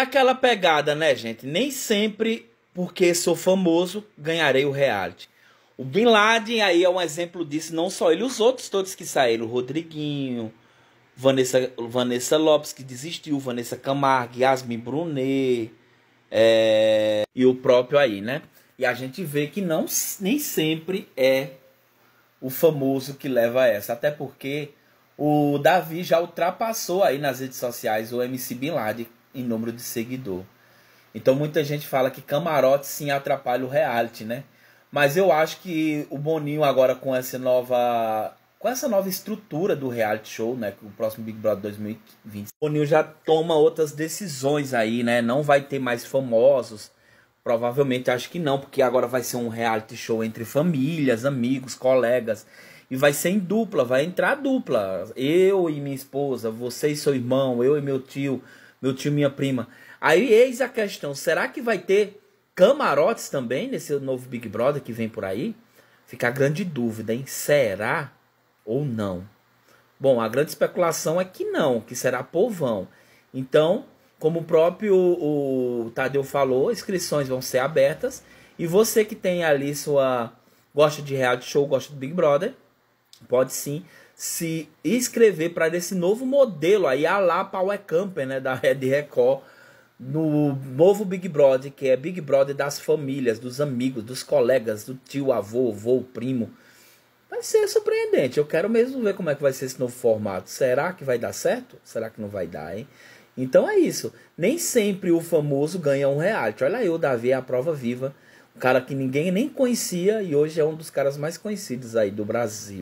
aquela pegada, né, gente? Nem sempre porque sou famoso ganharei o reality. O Bin Laden aí é um exemplo disso, não só ele, os outros todos que saíram, Rodriguinho, Vanessa, Vanessa Lopes que desistiu, Vanessa Camargo, Yasmin Brunet, é, e o próprio aí, né? E a gente vê que não nem sempre é o famoso que leva a essa, até porque o Davi já ultrapassou aí nas redes sociais o MC Bin Laden em número de seguidor. Então muita gente fala que camarote sim atrapalha o reality, né? Mas eu acho que o Boninho agora com essa nova com essa nova estrutura do reality show, né, o próximo Big Brother 2020, o Boninho já toma outras decisões aí, né? Não vai ter mais famosos, provavelmente acho que não, porque agora vai ser um reality show entre famílias, amigos, colegas e vai ser em dupla, vai entrar dupla. Eu e minha esposa, você e seu irmão, eu e meu tio, meu tio, minha prima. Aí eis a questão: será que vai ter camarotes também nesse novo Big Brother que vem por aí? Fica a grande dúvida, hein? Será ou não? Bom, a grande especulação é que não, que será povão. Então, como o próprio o Tadeu falou, inscrições vão ser abertas. E você que tem ali sua. gosta de reality show, gosta do Big Brother, pode sim se inscrever para esse novo modelo aí, a lá Power é Camper, né, da Red Record, no novo Big Brother, que é Big Brother das famílias, dos amigos, dos colegas, do tio, avô, avô, primo. Vai ser surpreendente. Eu quero mesmo ver como é que vai ser esse novo formato. Será que vai dar certo? Será que não vai dar, hein? Então é isso. Nem sempre o famoso ganha um reality. Olha aí, o Davi a prova viva. Um cara que ninguém nem conhecia e hoje é um dos caras mais conhecidos aí do Brasil.